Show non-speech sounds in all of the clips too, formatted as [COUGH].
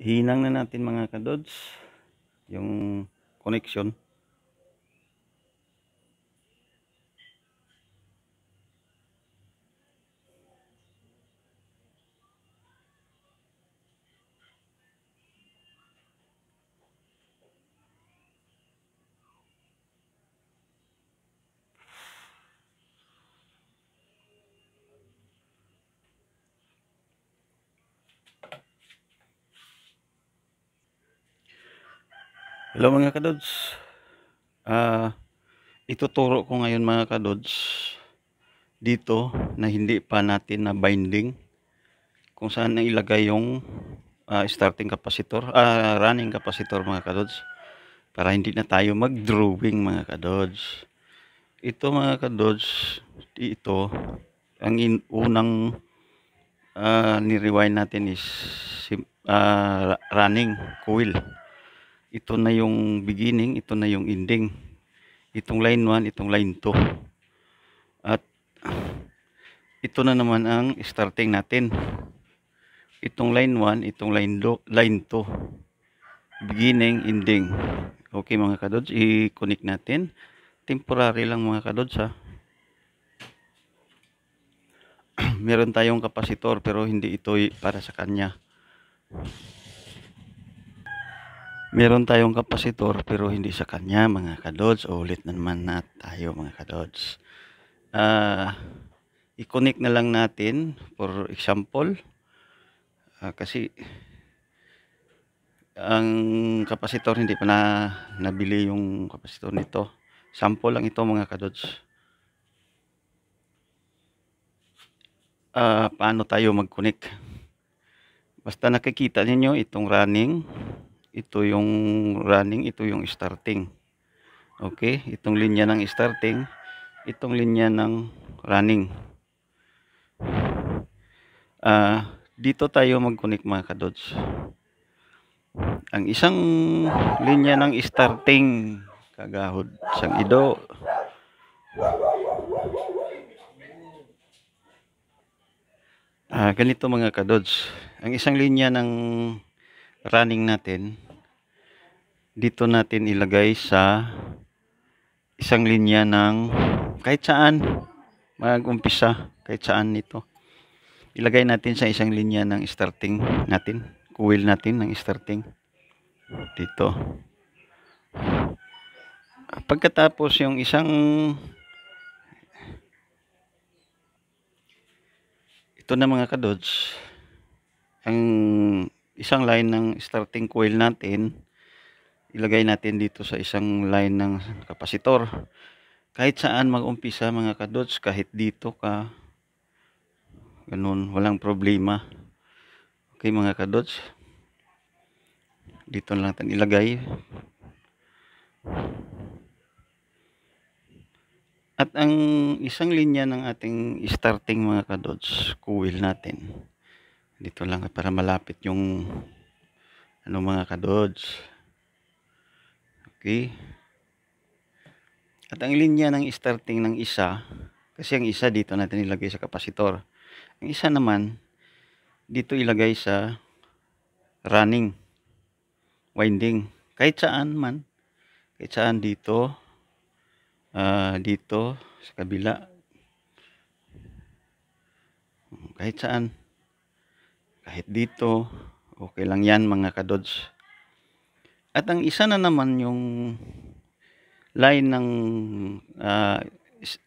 hinang na natin mga kadods yung connection Hello mga kadods. Uh, ituturo ko ngayon mga kadods dito na hindi pa natin na binding kung saan na ilagay yung uh, starting capacitor, uh, running capacitor mga kadods para hindi na tayo mag-drawing mga kadods. Ito mga kadods, ito ang in unang uh, ni-rewind natin is uh, running coil ito na yung beginning, ito na yung ending. Itong line 1, itong line 2. At ito na naman ang starting natin. Itong line 1, itong line, do, line 2. Beginning, ending. Okay mga kadods, i-connect natin. Temporary lang mga kadods ha. [CLEARS THROAT] Meron tayong kapasitor pero hindi ito para sa kanya meron tayong kapasitor pero hindi sa kanya mga kadods o ulit na naman na tayo mga kadods uh, i-connect na lang natin for example uh, kasi ang kapasitor hindi pa na nabili yung kapasitor nito sample lang ito mga kadods uh, paano tayo mag-connect basta nakikita ninyo itong running ito yung running, ito yung starting. Okay, itong linya ng starting, itong linya ng running. Uh, dito tayo mag-connect mga kadods. Ang isang linya ng starting kagahod sang ido. Ah, ganito mga kadods. Ang isang linya ng running natin dito natin ilagay sa isang linya ng kahit saan mag-umpisa kahit saan nito ilagay natin sa isang linya ng starting natin kuwil natin ng starting dito pagkatapos yung isang ito na mga kadods ang isang line ng starting coil natin ilagay natin dito sa isang line ng kapasitor kahit saan mag-umpisa mga kadots kahit dito ka ganun walang problema okay mga kadots dito lang natin ilagay at ang isang linya ng ating starting mga kadots kuwil natin dito lang para malapit yung ano mga kadods Okay. At ang linya ng starting ng isa, kasi ang isa dito natin ilagay sa kapasitor. Ang isa naman, dito ilagay sa running, winding. Kahit saan man, kahit saan dito, uh, dito, sa kabila, kahit saan, kahit dito, okay lang yan mga kadods. At ang isa na naman yung line ng uh,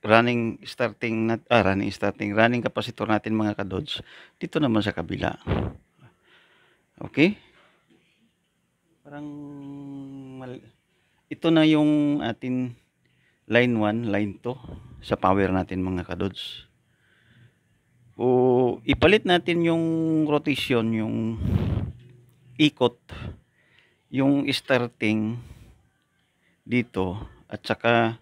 running starting nat ah, running starting running capacitor natin mga kadods dito naman sa kabila okay parang mal ito na yung atin line 1 line 2 sa power natin mga kadods o ipalit natin yung rotation yung ikot yung starting dito at saka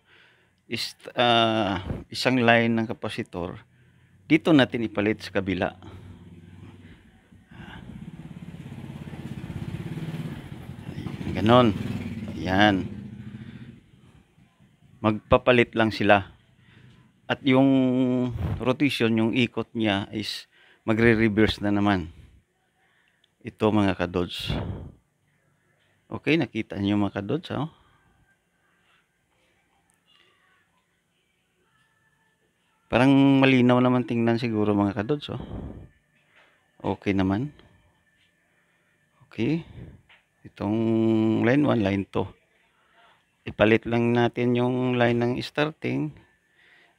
is, uh, isang line ng kapasitor dito natin ipalit sa kabila ganon ayan magpapalit lang sila at yung rotation yung ikot niya is magre-reverse na naman ito mga kadods Okay, nakita niyo mga kadods, oh. Parang malinaw naman tingnan siguro mga kadods, oh. Okay naman. Okay. Itong line 1, line 2. Ipalit lang natin yung line ng starting.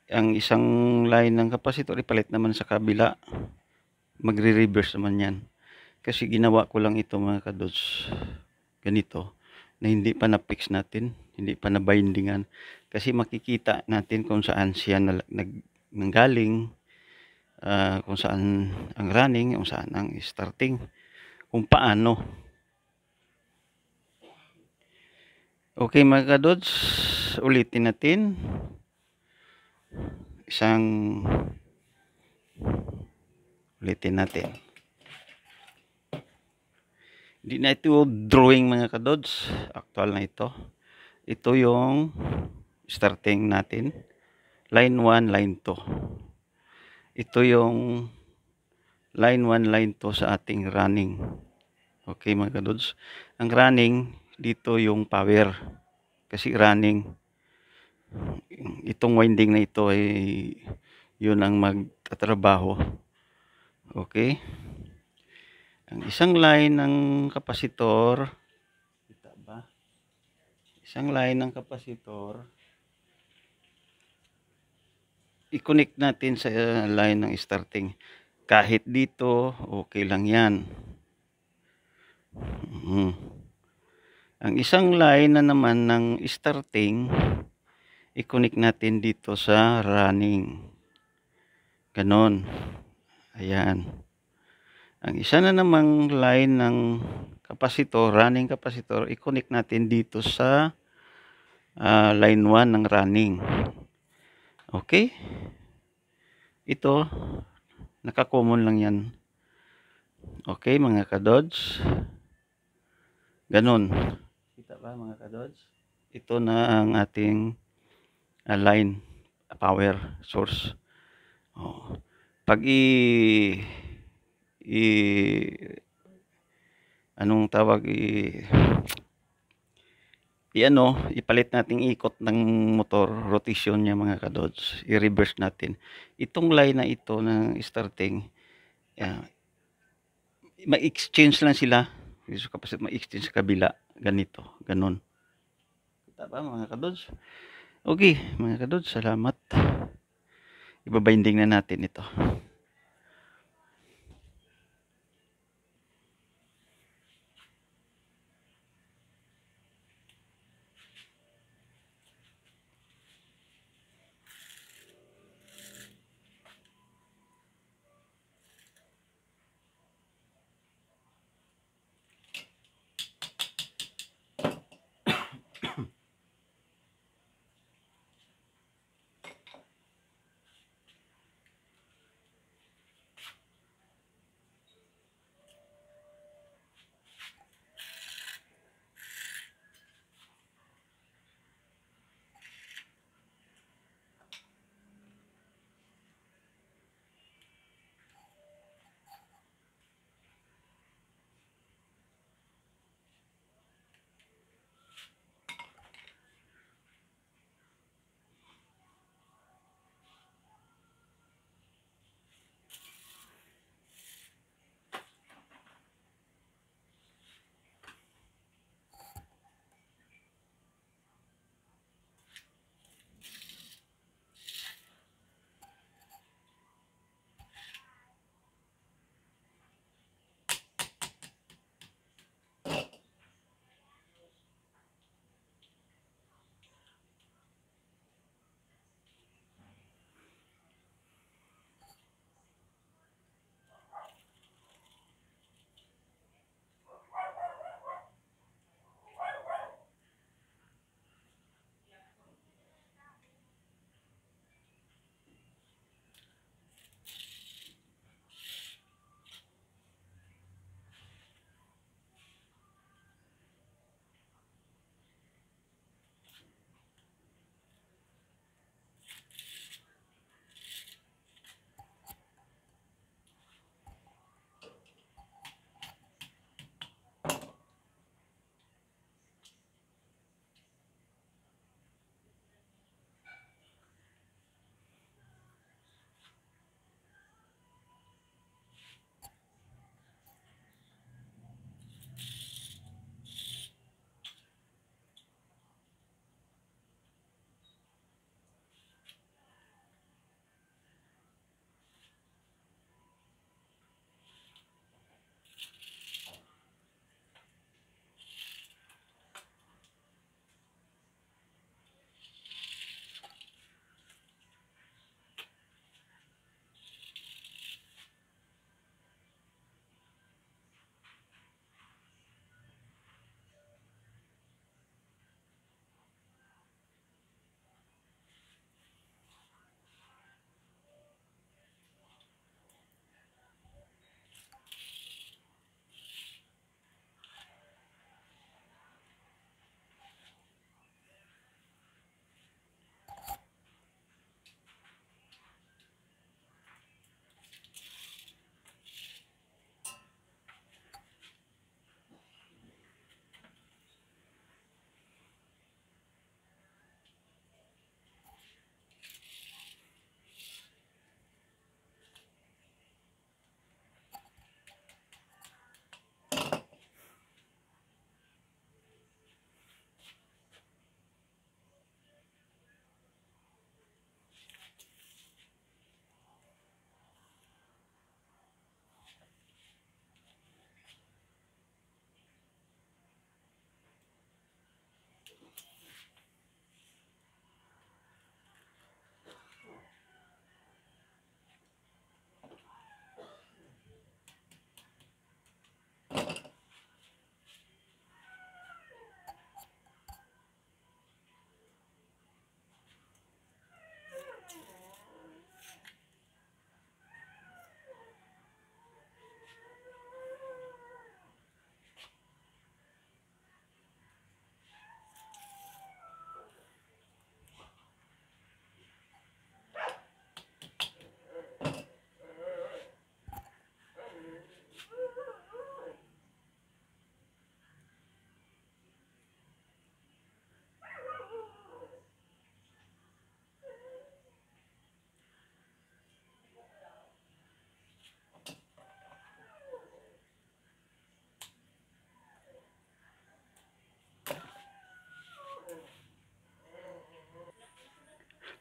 Ang isang line ng capacitor, ipalit naman sa kabila. Magre-reverse naman yan. Kasi ginawa ko lang ito mga kadods ganito na hindi pa na-fix natin, hindi pa na-bindingan kasi makikita natin kung saan siya nag nanggaling, uh, kung saan ang running, kung saan ang starting, kung paano. Okay mga kadods, ulitin natin. Isang ulitin natin. Hindi na ito drawing mga kadods. Actual na ito. Ito yung starting natin. Line 1, line 2. Ito yung line 1, line 2 sa ating running. Okay mga kadods. Ang running, dito yung power. Kasi running, itong winding na ito ay yun ang magtatrabaho. Okay. Ang isang line ng kapasitor, kita ba? Isang line ng kapasitor, i-connect natin sa uh, line ng starting. Kahit dito, okay lang yan. -hmm. Ang isang line na naman ng starting, i-connect natin dito sa running. Ganon. Ayan. Ang isa na namang line ng kapasitor, running kapasitor, i-connect natin dito sa uh, line 1 ng running. Okay? Ito, nakakomon lang yan. Okay, mga kadods. Ganon. Kita ba mga kadods? Ito na ang ating uh, line, power source. Oh. Pag i- i anong tawag i i ano, ipalit natin ikot ng motor, rotation niya mga kadods, i-reverse natin. Itong line na ito ng starting, uh, ma-exchange lang sila. So, kapasit ma-exchange sa kabila, ganito, ganun. Kita ba mga kadods? Okay, mga kadods, salamat. Ibabinding na natin ito.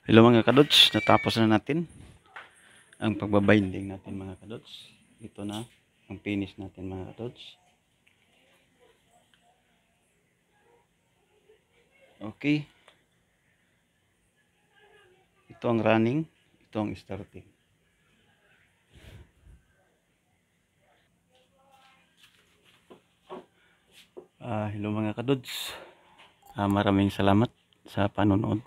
Hello mga kadots, natapos na natin ang pagbabinding natin mga kadots. Ito na ang finish natin mga kadots. Okay. Ito ang running, ito ang starting. Uh, hello mga kadods. Uh, ah, maraming salamat sa panonood.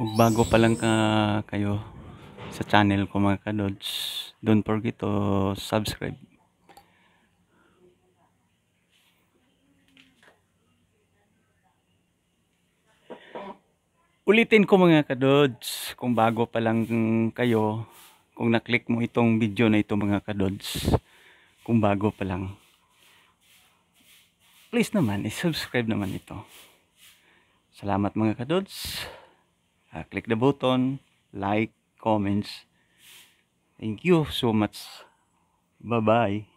Kung bago pa lang ka, kayo sa channel ko mga kadods, don't forget to subscribe. Ulitin ko mga kadods, kung bago pa lang kayo, kung naklik mo itong video na ito mga kadods, kung bago pa lang, please naman, subscribe naman ito. Salamat mga kadods uh, click the button, like, comments. Thank you so much. Bye-bye.